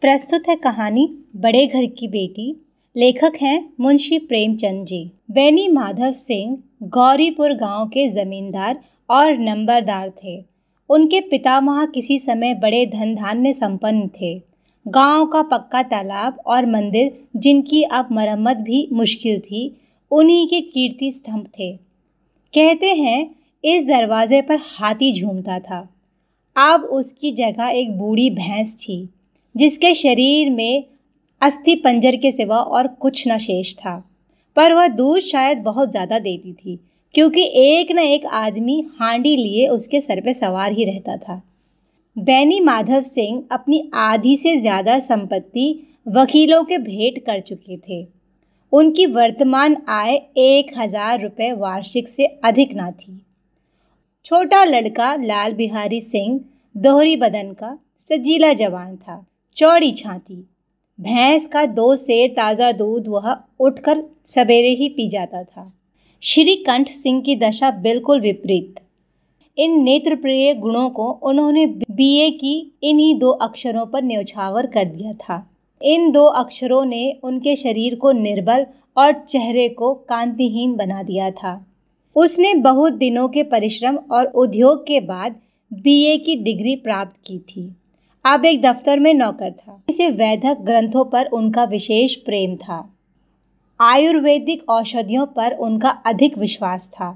प्रस्तुत है कहानी बड़े घर की बेटी लेखक हैं मुंशी प्रेमचंद जी बेनी माधव सिंह गौरीपुर गांव के जमींदार और नंबरदार थे उनके पितामह किसी समय बड़े धन धान्य संपन्न थे गांव का पक्का तालाब और मंदिर जिनकी अब मरम्मत भी मुश्किल थी उन्हीं के कीर्ति स्तंभ थे कहते हैं इस दरवाजे पर हाथी झूमता था अब उसकी जगह एक बूढ़ी भैंस थी जिसके शरीर में अस्थि पंजर के सिवा और कुछ न शेष था पर वह दूध शायद बहुत ज़्यादा देती थी क्योंकि एक न एक आदमी हांडी लिए उसके सर पर सवार ही रहता था बैनी माधव सिंह अपनी आधी से ज़्यादा संपत्ति वकीलों के भेंट कर चुके थे उनकी वर्तमान आय एक हज़ार रुपये वार्षिक से अधिक ना थी छोटा लड़का लाल बिहारी सिंह दोहरी बदन का सजीला जवान था चौड़ी छाती भैंस का दो शेर ताज़ा दूध वह उठकर सवेरे ही पी जाता था श्री कंठ सिंह की दशा बिल्कुल विपरीत इन नेत्रप्रिय गुणों को उन्होंने बीए की इन्हीं दो अक्षरों पर न्यौछावर कर दिया था इन दो अक्षरों ने उनके शरीर को निर्बल और चेहरे को कांतिहीन बना दिया था उसने बहुत दिनों के परिश्रम और उद्योग के बाद बीए की डिग्री प्राप्त की थी अब एक दफ्तर में नौकर था इसे वैधक ग्रंथों पर उनका विशेष प्रेम था आयुर्वेदिक औषधियों पर उनका अधिक विश्वास था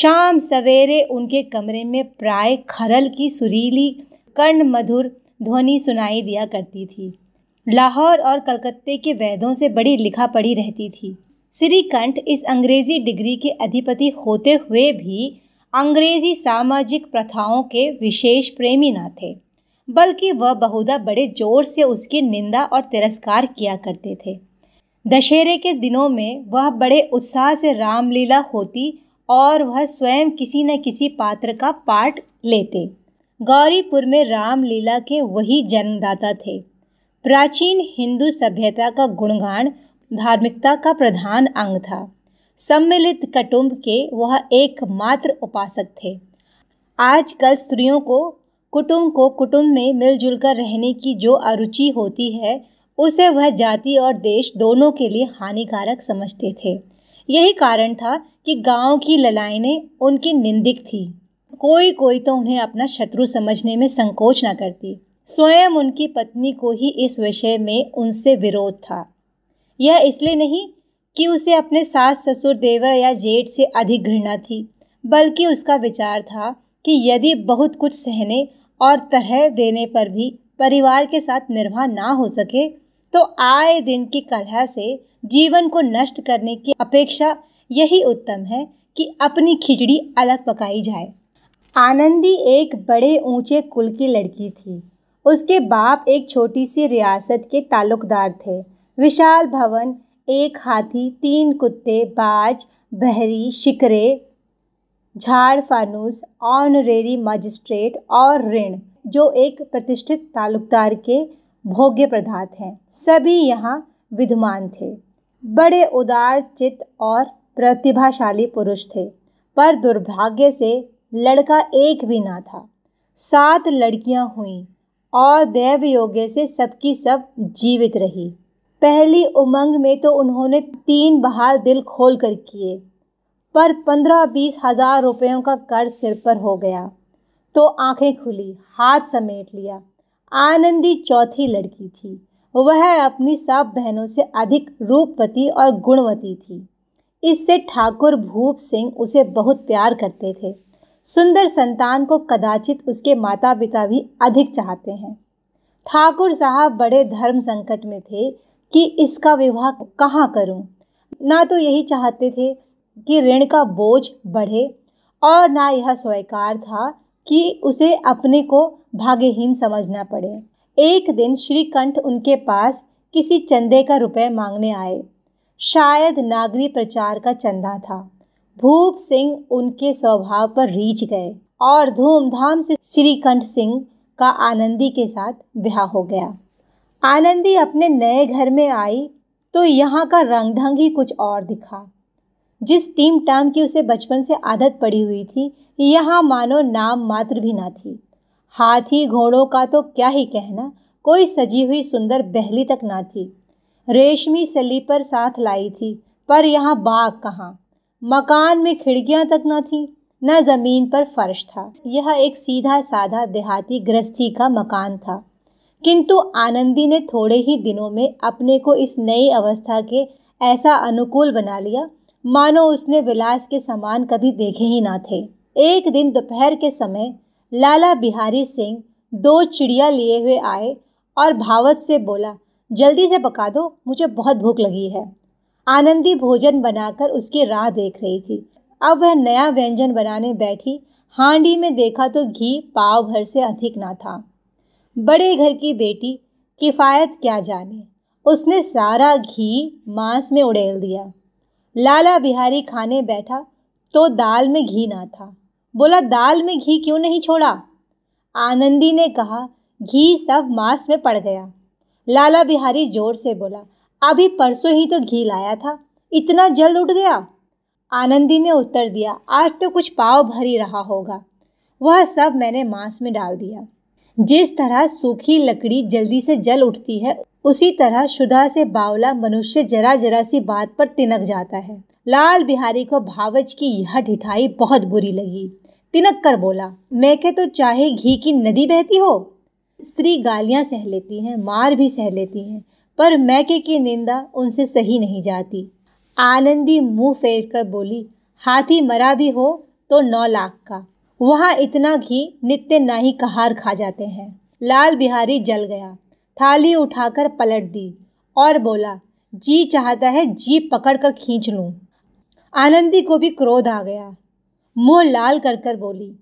शाम सवेरे उनके कमरे में प्राय खरल की सुरीली कर्ण मधुर ध्वनि सुनाई दिया करती थी लाहौर और कलकत्ते के वैदों से बड़ी लिखा पढ़ी रहती थी श्रीकंठ इस अंग्रेजी डिग्री के अधिपति होते हुए भी अंग्रेजी सामाजिक प्रथाओं के विशेष प्रेमी न थे बल्कि वह बहुधा बड़े जोर से उसकी निंदा और तिरस्कार किया करते थे दशहरे के दिनों में वह बड़े उत्साह से रामलीला होती और वह स्वयं किसी न किसी पात्र का पाठ लेते गौरीपुर में रामलीला के वही जन्मदाता थे प्राचीन हिंदू सभ्यता का गुणगान धार्मिकता का प्रधान अंग था सम्मिलित कटुंब के वह एकमात्र उपासक थे आजकल स्त्रियों को कुटुंब को कुटुंब में मिलजुल कर रहने की जो अरुचि होती है उसे वह जाति और देश दोनों के लिए हानिकारक समझते थे यही कारण था कि गांव की ललाइने उनकी निंदिक थी कोई कोई तो उन्हें अपना शत्रु समझने में संकोच न करती स्वयं उनकी पत्नी को ही इस विषय में उनसे विरोध था यह इसलिए नहीं कि उसे अपने सास ससुर देवर या जेठ से अधिक घृणा थी बल्कि उसका विचार था कि यदि बहुत कुछ सहने और तरह देने पर भी परिवार के साथ निर्वाह ना हो सके तो आए दिन की कलह से जीवन को नष्ट करने की अपेक्षा यही उत्तम है कि अपनी खिचड़ी अलग पकाई जाए आनंदी एक बड़े ऊंचे कुल की लड़की थी उसके बाप एक छोटी सी रियासत के ताल्लुकदार थे विशाल भवन एक हाथी तीन कुत्ते बाज बहरी शिकरे झाड़ फानूस ऑनरेरी मजिस्ट्रेट और ऋण जो एक प्रतिष्ठित ताल्लुकदार के भोग्य पदार्थ हैं सभी यहाँ विद्यमान थे बड़े उदार चित्त और प्रतिभाशाली पुरुष थे पर दुर्भाग्य से लड़का एक भी ना था सात लड़कियाँ हुई और देव योग्य से सबकी सब जीवित रही पहली उमंग में तो उन्होंने तीन बहाल दिल खोल कर किए पर पंद्रह बीस हजार रुपयों का कर्ज सिर पर हो गया तो आंखें खुली हाथ समेट लिया आनंदी चौथी लड़की थी वह अपनी सब बहनों से अधिक रूपवती और गुणवती थी इससे ठाकुर भूप सिंह उसे बहुत प्यार करते थे सुंदर संतान को कदाचित उसके माता पिता भी अधिक चाहते हैं ठाकुर साहब बड़े धर्म संकट में थे कि इसका विवाह कहाँ करूँ ना तो यही चाहते थे कि ऋण का बोझ बढ़े और ना यह स्वीकार था कि उसे अपने को भाग्यहीन समझना पड़े एक दिन श्रीकंठ उनके पास किसी चंदे का रुपए मांगने आए शायद नागरी प्रचार का चंदा था भूप सिंह उनके स्वभाव पर रीछ गए और धूमधाम से श्रीकंठ सिंह का आनंदी के साथ ब्याह हो गया आनंदी अपने नए घर में आई तो यहाँ का रंग ढंग ही कुछ और दिखा जिस टीम टाम की उसे बचपन से आदत पड़ी हुई थी यहाँ मानो नाम मात्र भी ना थी हाथी घोड़ों का तो क्या ही कहना कोई सजी हुई सुंदर बहली तक ना थी रेशमी पर साथ लाई थी पर यहाँ बाग कहाँ मकान में खिड़कियाँ तक ना थी न ज़मीन पर फर्श था यह एक सीधा साधा देहाती गृहस्थी का मकान था किंतु आनंदी ने थोड़े ही दिनों में अपने को इस नई अवस्था के ऐसा अनुकूल बना लिया मानो उसने विलास के समान कभी देखे ही ना थे एक दिन दोपहर के समय लाला बिहारी सिंह दो चिड़िया लिए हुए आए और भावत से बोला जल्दी से पका दो मुझे बहुत भूख लगी है आनंदी भोजन बनाकर उसकी राह देख रही थी अब वह नया व्यंजन बनाने बैठी हांडी में देखा तो घी पाव भर से अधिक ना था बड़े घर की बेटी किफ़ायत क्या जाने उसने सारा घी मांस में उड़ेल दिया लाला बिहारी खाने बैठा तो दाल में घी ना था बोला दाल में घी क्यों नहीं छोड़ा आनंदी ने कहा घी सब मांस में पड़ गया लाला बिहारी जोर से बोला अभी परसों ही तो घी लाया था इतना जल्द उठ गया आनंदी ने उत्तर दिया आज तो कुछ पाव भर ही रहा होगा वह सब मैंने मांस में डाल दिया जिस तरह सूखी लकड़ी जल्दी से जल उठती है उसी तरह शुदा से बावला मनुष्य जरा जरा सी बात पर तिनक जाता है लाल बिहारी को भावच की यह ढिठाई बहुत बुरी लगी तिनक कर बोला मैं के तो चाहे घी की नदी बहती हो स्त्री गालियाँ सह लेती हैं मार भी सह लेती हैं पर मैके की निंदा उनसे सही नहीं जाती आनंदी मुंह फेर कर बोली हाथी मरा भी हो तो नौ लाख का वहाँ इतना घी नित्य ना ही कहार खा जाते हैं लाल बिहारी जल गया थाली उठाकर पलट दी और बोला जी चाहता है पकड़ पकड़कर खींच लूँ आनंदी को भी क्रोध आ गया मुंह लाल कर कर बोली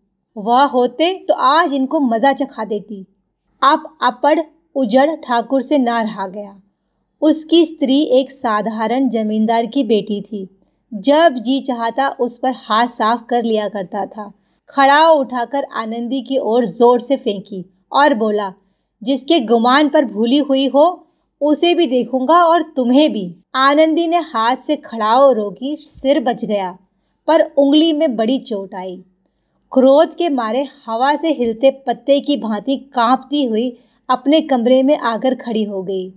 वह होते तो आज इनको मज़ा चखा देती आप अपड़ उजड़ ठाकुर से ना रहा गया उसकी स्त्री एक साधारण जमींदार की बेटी थी जब जी चाहता उस पर हाथ साफ कर लिया करता था खड़ा उठाकर आनंदी की ओर जोर से फेंकी और बोला जिसके गुमान पर भूली हुई हो उसे भी देखूंगा और तुम्हें भी आनंदी ने हाथ से खड़ाओ रोगी सिर बच गया पर उंगली में बड़ी चोट आई क्रोध के मारे हवा से हिलते पत्ते की भांति कांपती हुई अपने कमरे में आकर खड़ी हो गई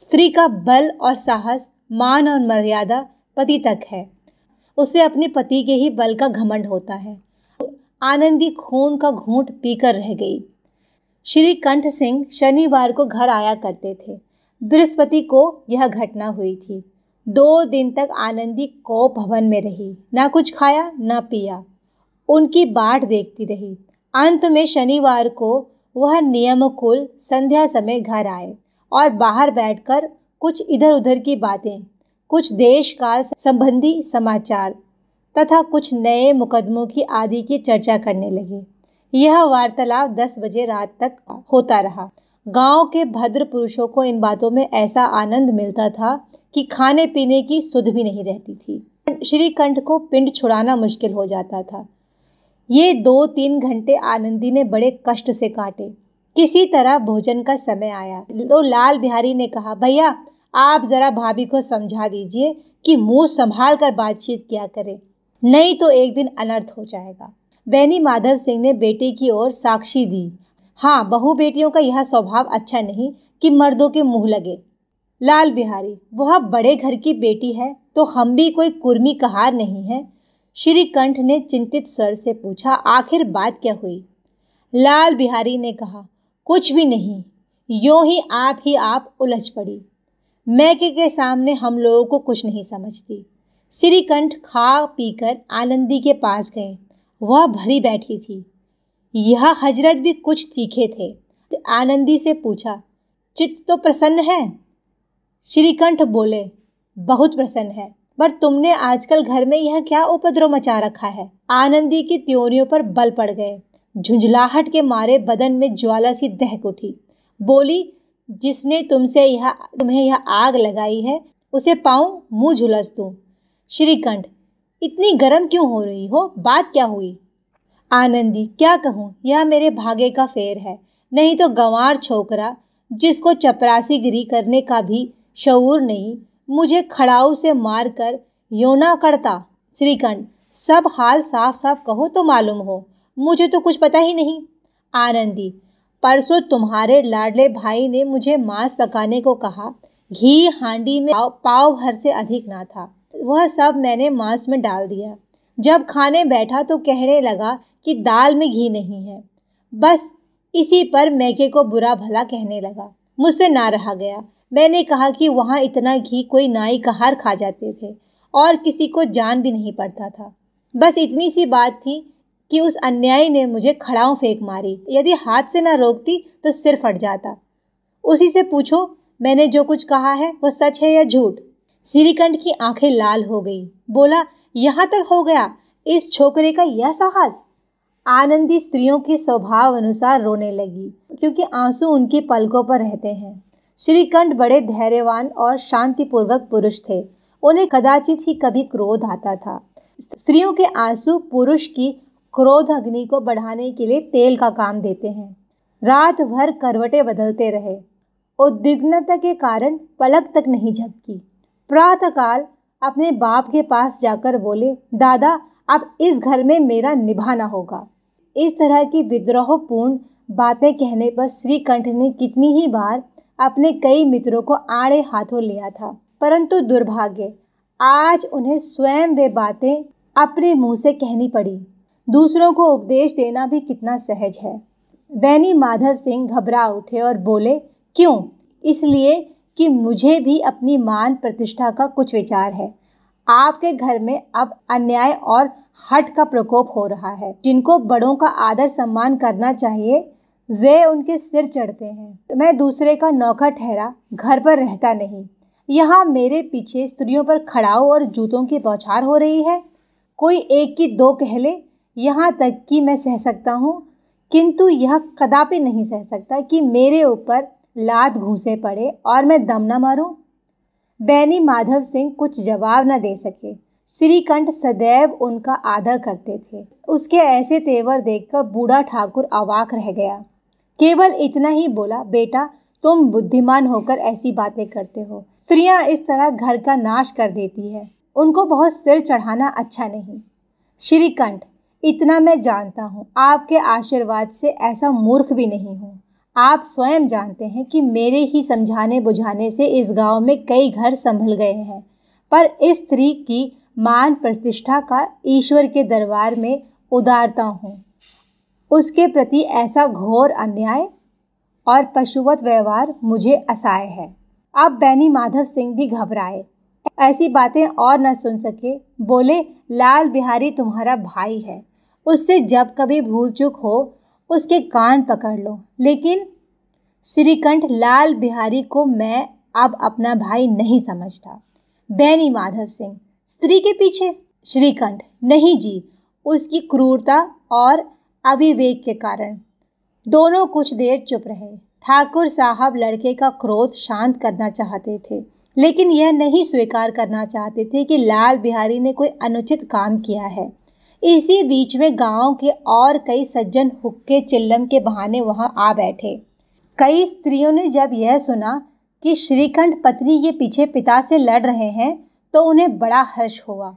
स्त्री का बल और साहस मान और मर्यादा पति तक है उसे अपने पति के ही बल का घमंड होता है आनंदी खून का घूंट पीकर रह गई श्री कंठ सिंह शनिवार को घर आया करते थे बृहस्पति को यह घटना हुई थी दो दिन तक आनंदी को भवन में रही ना कुछ खाया ना पिया उनकी बाट देखती रही अंत में शनिवार को वह नियमकुल संध्या समय घर आए और बाहर बैठकर कुछ इधर उधर की बातें कुछ देश का संबंधी समाचार तथा कुछ नए मुकदमों की आदि की चर्चा करने लगे यह वार्तालाप दस बजे रात तक होता रहा गांव के भद्र पुरुषों को इन बातों में ऐसा आनंद मिलता था कि खाने पीने की सुध भी नहीं रहती थी श्रीकंठ को पिंड छुड़ाना मुश्किल हो जाता था ये दो तीन घंटे आनंदी ने बड़े कष्ट से काटे किसी तरह भोजन का समय आया तो लाल बिहारी ने कहा भैया आप ज़रा भाभी को समझा दीजिए कि मुंह संभाल कर बातचीत क्या करें नहीं तो एक दिन अनर्थ हो जाएगा बैनी माधव सिंह ने बेटे की ओर साक्षी दी हाँ बहु बेटियों का यह स्वभाव अच्छा नहीं कि मर्दों के मुंह लगे लाल बिहारी वह बड़े घर की बेटी है तो हम भी कोई कुर्मी कहार नहीं है श्री कंठ ने चिंतित स्वर से पूछा आखिर बात क्या हुई लाल बिहारी ने कहा कुछ भी नहीं यूँ ही आप ही आप उलझ पड़ी मैके के, के सामने हम लोगों को कुछ नहीं समझती श्रीकंठ खा पीकर आनंदी के पास गए वह भरी बैठी थी यह हजरत भी कुछ तीखे थे आनंदी से पूछा चित्त तो प्रसन्न है श्रीकंठ बोले बहुत प्रसन्न है पर तुमने आजकल घर में यह क्या उपद्रव मचा रखा है आनंदी की त्योरियों पर बल पड़ गए झुंझलाहट के मारे बदन में ज्वाला सी दहक उठी बोली जिसने तुमसे यह तुम्हें यह आग लगाई है उसे पाऊँ मुँह झुलस दूँ श्रीकंठ इतनी गर्म क्यों हो रही हो बात क्या हुई आनंदी क्या कहूँ यह मेरे भागे का फेर है नहीं तो गंवार छोकरा जिसको चपरासी गिरी करने का भी शऊर नहीं मुझे खड़ाऊ से मार कर योना करता श्रीकंड सब हाल साफ साफ कहो तो मालूम हो मुझे तो कुछ पता ही नहीं आनंदी परसों तुम्हारे लाडले भाई ने मुझे मांस पकाने को कहा घी हांडी में पाव भर से अधिक ना था वह सब मैंने मांस में डाल दिया जब खाने बैठा तो कहने लगा कि दाल में घी नहीं है बस इसी पर मैके को बुरा भला कहने लगा मुझसे ना रहा गया मैंने कहा कि वहाँ इतना घी कोई नाई हार खा जाते थे और किसी को जान भी नहीं पड़ता था बस इतनी सी बात थी कि उस अन्यायी ने मुझे खड़ाओं फेंक मारी यदि हाथ से ना रोकती तो सिर फट जाता उसी से पूछो मैंने जो कुछ कहा है वह सच है या झूठ श्रीकंठ की आंखें लाल हो गई बोला यहाँ तक हो गया इस छोकरे का यह साहस आनंदी स्त्रियों के स्वभाव अनुसार रोने लगी क्योंकि आंसू उनकी पलकों पर रहते हैं श्रीकंठ बड़े धैर्यवान और शांतिपूर्वक पुरुष थे उन्हें कदाचित ही कभी क्रोध आता था स्त्रियों के आंसू पुरुष की क्रोध अग्नि को बढ़ाने के लिए तेल का काम देते हैं रात भर करवटें बदलते रहे उद्विग्नता के कारण पलक तक नहीं झपकी प्रातःकाल अपने बाप के पास जाकर बोले दादा अब इस घर में मेरा निभाना होगा इस तरह की विद्रोहपूर्ण बातें कहने पर श्रीकंठ ने कितनी ही बार अपने कई मित्रों को आड़े हाथों लिया था परंतु दुर्भाग्य आज उन्हें स्वयं वे बातें अपने मुंह से कहनी पड़ी दूसरों को उपदेश देना भी कितना सहज है बैनी माधव सिंह घबरा उठे और बोले क्यों इसलिए कि मुझे भी अपनी मान प्रतिष्ठा का कुछ विचार है आपके घर में अब अन्याय और हट का प्रकोप हो रहा है जिनको बड़ों का आदर सम्मान करना चाहिए वे उनके सिर चढ़ते हैं मैं दूसरे का नौकर ठहरा घर पर रहता नहीं यहाँ मेरे पीछे स्त्रियों पर खड़ाओ और जूतों की बौछार हो रही है कोई एक की दो कह ले यहाँ तक कि मैं सह सकता हूँ किंतु यह कदापि नहीं सह सकता कि मेरे ऊपर लात घूसे पड़े और मैं दम न मारूं? बैनी माधव सिंह कुछ जवाब न दे सके श्रीकंठ सदैव उनका आदर करते थे उसके ऐसे तेवर देखकर बूढ़ा ठाकुर अवाक रह गया केवल इतना ही बोला बेटा तुम बुद्धिमान होकर ऐसी बातें करते हो स्त्रियां इस तरह घर का नाश कर देती है उनको बहुत सिर चढ़ाना अच्छा नहीं श्रीकंठ इतना मैं जानता हूँ आपके आशीर्वाद से ऐसा मूर्ख भी नहीं हूँ आप स्वयं जानते हैं कि मेरे ही समझाने बुझाने से इस गांव में कई घर संभल गए हैं पर इस स्त्री की मान प्रतिष्ठा का ईश्वर के दरबार में उदारता हूँ उसके प्रति ऐसा घोर अन्याय और पशुवत व्यवहार मुझे असहाय है अब बैनी माधव सिंह भी घबराए ऐसी बातें और न सुन सके बोले लाल बिहारी तुम्हारा भाई है उससे जब कभी भूल चूक हो उसके कान पकड़ लो लेकिन श्रीकंठ लाल बिहारी को मैं अब अपना भाई नहीं समझता बैनी माधव सिंह स्त्री के पीछे श्रीकंठ नहीं जी उसकी क्रूरता और अविवेक के कारण दोनों कुछ देर चुप रहे ठाकुर साहब लड़के का क्रोध शांत करना चाहते थे लेकिन यह नहीं स्वीकार करना चाहते थे कि लाल बिहारी ने कोई अनुचित काम किया है इसी बीच में गांव के और कई सज्जन हुक्के चिल्लम के बहाने वहां आ बैठे कई स्त्रियों ने जब यह सुना कि श्रीखंड पत्नी ये पीछे पिता से लड़ रहे हैं तो उन्हें बड़ा हर्ष हुआ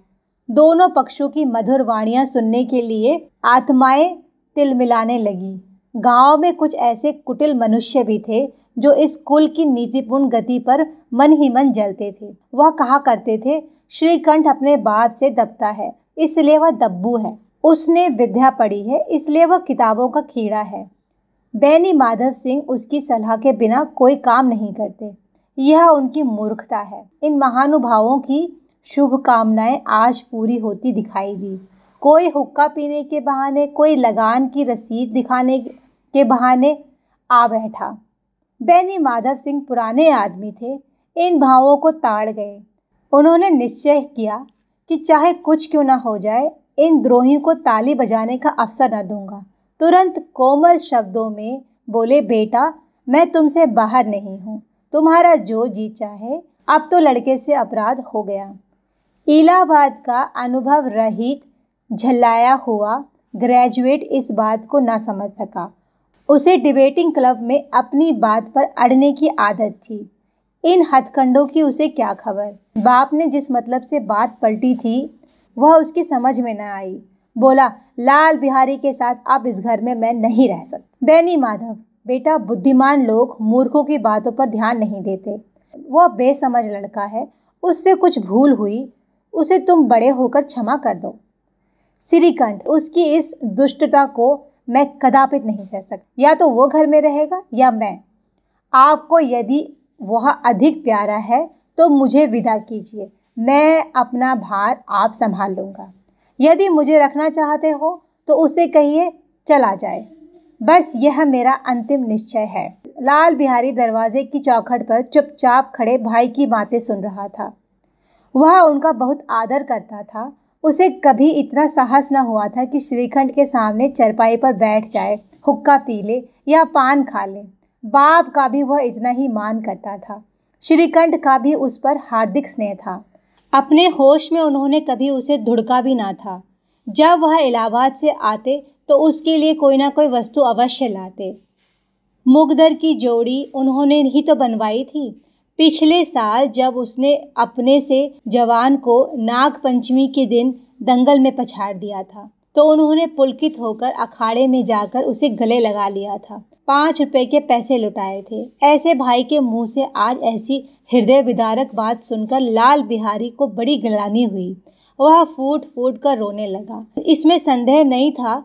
दोनों पक्षों की मधुर वाणियाँ सुनने के लिए आत्माएं तिल मिलाने लगी गांव में कुछ ऐसे कुटिल मनुष्य भी थे जो इस कुल की नीतिपूर्ण गति पर मन ही मन जलते थे वह कहा करते थे श्रीकंठ अपने बाप से दबता है इसलिए वह दब्बू है उसने विद्या पढ़ी है इसलिए वह किताबों का कीड़ा है बैनी माधव सिंह उसकी सलाह के बिना कोई काम नहीं करते यह उनकी मूर्खता है इन महानुभावों की शुभकामनाएं आज पूरी होती दिखाई दी कोई हुक्का पीने के बहाने कोई लगान की रसीद दिखाने के बहाने आ बैठा बैनी माधव सिंह पुराने आदमी थे इन भावों को ताड़ गए उन्होंने निश्चय किया कि चाहे कुछ क्यों ना हो जाए इन द्रोहियों को ताली बजाने का अवसर न दूंगा तुरंत कोमल शब्दों में बोले बेटा मैं तुमसे बाहर नहीं हूँ तुम्हारा जो जी चाहे अब तो लड़के से अपराध हो गया इलाहाबाद का अनुभव रहित झल्लाया हुआ ग्रेजुएट इस बात को ना समझ सका उसे डिबेटिंग क्लब में अपनी बात पर अड़ने की आदत थी इन हथकंडों की उसे क्या खबर बाप ने जिस मतलब से बात पलटी थी वह उसकी समझ में न आई बोला लाल बिहारी के साथ अब इस घर में मैं नहीं रह सकता बैनी माधव बेटा बुद्धिमान लोग मूर्खों की बातों पर ध्यान नहीं देते वह बेसमझ लड़का है उससे कुछ भूल हुई उसे तुम बड़े होकर क्षमा कर दो श्रीकंठ उसकी इस दुष्टता को मैं कदापित नहीं सह सकती या तो वो घर में रहेगा या मैं आपको यदि वह अधिक प्यारा है तो मुझे विदा कीजिए मैं अपना भार आप संभाल लूँगा यदि मुझे रखना चाहते हो तो उसे कहिए चला जाए बस यह मेरा अंतिम निश्चय है लाल बिहारी दरवाजे की चौखट पर चुपचाप खड़े भाई की बातें सुन रहा था वह उनका बहुत आदर करता था उसे कभी इतना साहस न हुआ था कि श्रीखंड के सामने चरपाई पर बैठ जाए हुक्का पी ले या पान खा ले बाप का भी वह इतना ही मान करता था श्रीकंठ का भी उस पर हार्दिक स्नेह था अपने होश में उन्होंने कभी उसे धुड़का भी ना था जब वह इलाहाबाद से आते तो उसके लिए कोई ना कोई वस्तु अवश्य लाते मुगदर की जोड़ी उन्होंने ही तो बनवाई थी पिछले साल जब उसने अपने से जवान को नाग पंचमी के दिन दंगल में पछाड़ दिया था तो उन्होंने पुलकित होकर अखाड़े में जाकर उसे गले लगा लिया था पाँच रुपए के पैसे लुटाए थे ऐसे भाई के मुंह से आज ऐसी हृदय विदारक बात सुनकर लाल बिहारी को बड़ी गलानी हुई वह फूट फूट कर रोने लगा इसमें संदेह नहीं था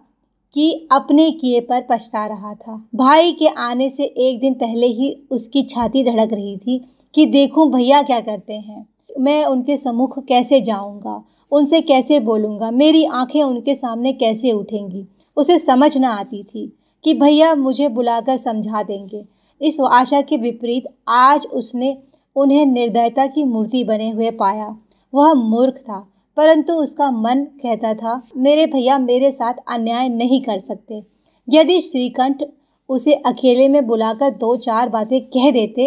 कि अपने किए पर पछता रहा था भाई के आने से एक दिन पहले ही उसकी छाती धड़क रही थी कि देखूं भैया क्या करते हैं मैं उनके सम्मुख कैसे जाऊंगा उनसे कैसे बोलूंगा मेरी आंखें उनके सामने कैसे उठेंगी उसे समझ ना आती थी कि भैया मुझे बुलाकर समझा देंगे इस आशा के विपरीत आज उसने उन्हें निर्दयता की मूर्ति बने हुए पाया वह मूर्ख था परंतु उसका मन कहता था मेरे भैया मेरे साथ अन्याय नहीं कर सकते यदि श्रीकंठ उसे अकेले में बुलाकर दो चार बातें कह देते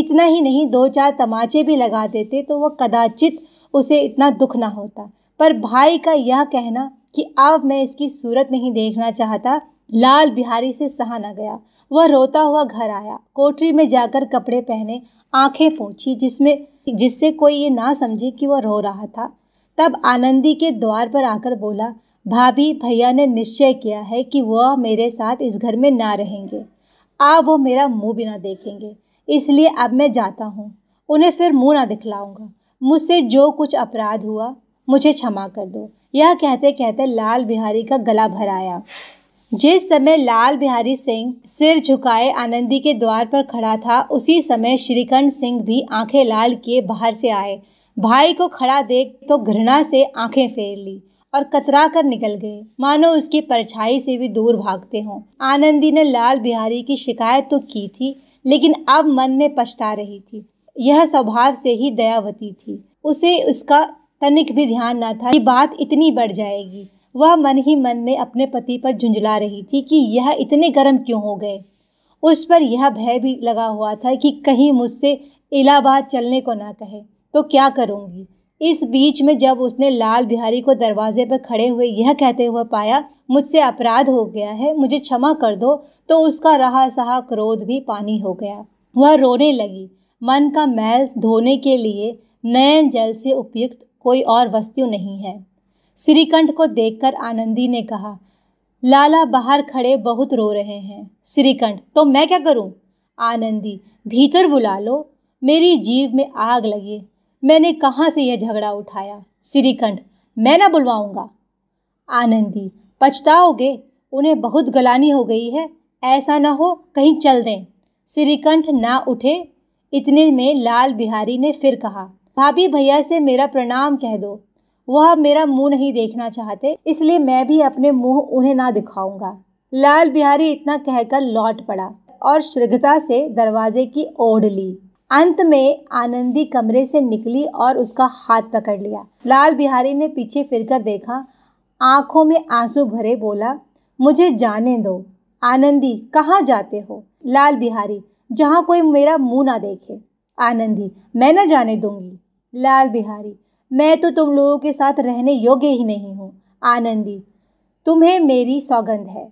इतना ही नहीं दो चार तमाचे भी लगा देते तो वह कदाचित उसे इतना दुख ना होता पर भाई का यह कहना कि अब मैं इसकी सूरत नहीं देखना चाहता लाल बिहारी से सहा न गया वह रोता हुआ घर आया कोठरी में जाकर कपड़े पहने आंखें पोंछी जिसमें जिससे कोई ये ना समझे कि वह रो रहा था तब आनंदी के द्वार पर आकर बोला भाभी भैया ने निश्चय किया है कि वह मेरे साथ इस घर में ना रहेंगे आप वो मेरा मुंह भी ना देखेंगे इसलिए अब मैं जाता हूँ उन्हें फिर मुंह ना दिखलाऊंगा मुझसे जो कुछ अपराध हुआ मुझे क्षमा कर दो यह कहते कहते लाल बिहारी का गला भर आया जिस समय लाल बिहारी सिंह सिर झुकाए आनंदी के द्वार पर खड़ा था उसी समय श्रीकंठ सिंह भी आंखें लाल किए बाहर से आए भाई को खड़ा देख तो घृणा से आंखें फेर ली और कतरा कर निकल गए मानो उसकी परछाई से भी दूर भागते हों आनंदी ने लाल बिहारी की शिकायत तो की थी लेकिन अब मन में पछता रही थी यह स्वभाव से ही दयावती थी उसे उसका तनिक भी ध्यान न था कि बात इतनी बढ़ जाएगी वह मन ही मन में अपने पति पर झुंझला रही थी कि यह इतने गर्म क्यों हो गए उस पर यह भय भी लगा हुआ था कि कहीं मुझसे इलाहाबाद चलने को ना कहे तो क्या करूँगी इस बीच में जब उसने लाल बिहारी को दरवाजे पर खड़े हुए यह कहते हुए पाया मुझसे अपराध हो गया है मुझे क्षमा कर दो तो उसका रहा सहा क्रोध भी पानी हो गया वह रोने लगी मन का मैल धोने के लिए नयन जल से उपयुक्त कोई और वस्तु नहीं है श्रीकंठ को देखकर आनंदी ने कहा लाला बाहर खड़े बहुत रो रहे हैं श्रीकंठ तो मैं क्या करूं? आनंदी भीतर बुला लो मेरी जीव में आग लगी मैंने कहाँ से यह झगड़ा उठाया श्रीकंठ मैं ना बुलवाऊंगा आनंदी पछताओगे उन्हें बहुत गलानी हो गई है ऐसा ना हो कहीं चल दें श्रीकंठ ना उठे इतने में लाल बिहारी ने फिर कहा भाभी भैया से मेरा प्रणाम कह दो वह मेरा मुंह नहीं देखना चाहते इसलिए मैं भी अपने मुंह उन्हें ना दिखाऊंगा लाल बिहारी इतना कहकर लौट पड़ा और शीघ्रता से दरवाजे की ओढ़ ली अंत में आनंदी कमरे से निकली और उसका हाथ पकड़ लिया लाल बिहारी ने पीछे फिरकर देखा आंखों में आंसू भरे बोला मुझे जाने दो आनंदी कहाँ जाते हो लाल बिहारी जहाँ कोई मेरा मुंह ना देखे आनंदी मैं न जाने दूंगी लाल बिहारी मैं तो तुम लोगों के साथ रहने योग्य ही नहीं हूँ आनंदी तुम्हें मेरी सौगंध है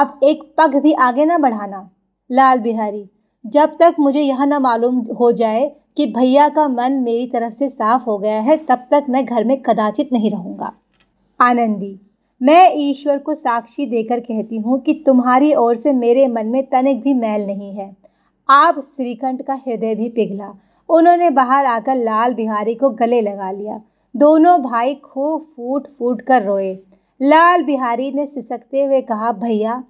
अब एक पग भी आगे ना बढ़ाना लाल बिहारी जब तक मुझे यह ना मालूम हो जाए कि भैया का मन मेरी तरफ से साफ हो गया है तब तक मैं घर में कदाचित नहीं रहूँगा आनंदी मैं ईश्वर को साक्षी देकर कहती हूँ कि तुम्हारी ओर से मेरे मन में तनिक भी मैल नहीं है आप श्रीकंठ का हृदय भी पिघला उन्होंने बाहर आकर लाल बिहारी को गले लगा लिया दोनों भाई खूब फूट फूट कर रोए लाल बिहारी ने सिसकते हुए कहा भैया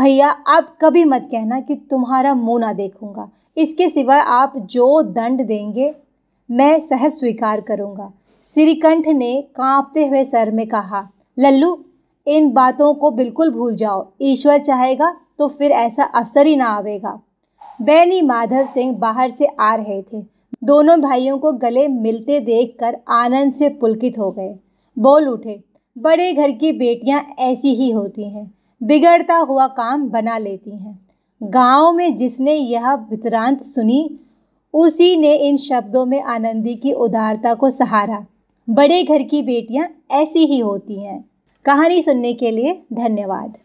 भैया आप कभी मत कहना कि तुम्हारा मुंह ना देखूंगा इसके सिवा आप जो दंड देंगे मैं सहज स्वीकार करूंगा श्रीकंठ ने कांपते हुए सर में कहा लल्लू इन बातों को बिल्कुल भूल जाओ ईश्वर चाहेगा तो फिर ऐसा अवसर ही ना आवेगा बैनी माधव सिंह बाहर से आ रहे थे दोनों भाइयों को गले मिलते देखकर आनंद से पुलकित हो गए बोल उठे बड़े घर की बेटियां ऐसी ही होती हैं बिगड़ता हुआ काम बना लेती हैं गांव में जिसने यह वितरांत सुनी उसी ने इन शब्दों में आनंदी की उदारता को सहारा बड़े घर की बेटियां ऐसी ही होती हैं कहानी सुनने के लिए धन्यवाद